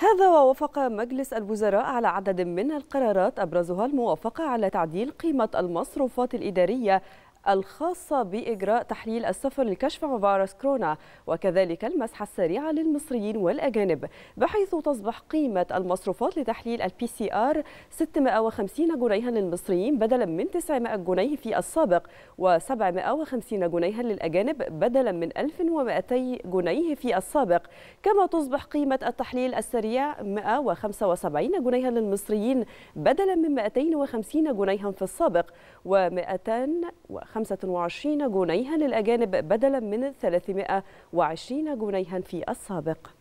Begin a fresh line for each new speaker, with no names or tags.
هذا ووافق مجلس الوزراء على عدد من القرارات أبرزها الموافقة على تعديل قيمة المصروفات الإدارية الخاصة بإجراء تحليل السفر لكشف فيروس كورونا وكذلك المسحة السريعة للمصريين والأجانب بحيث تصبح قيمة المصروفات لتحليل البي سي آر 650 جنيها للمصريين بدلا من 900 جنيه في السابق و750 جنيها للأجانب بدلا من 1200 جنيه في السابق كما تصبح قيمة التحليل السريع 175 جنيها للمصريين بدلا من 250 جنيها في السابق و250 325 جنيها للأجانب بدلا من 320 جنيها في السابق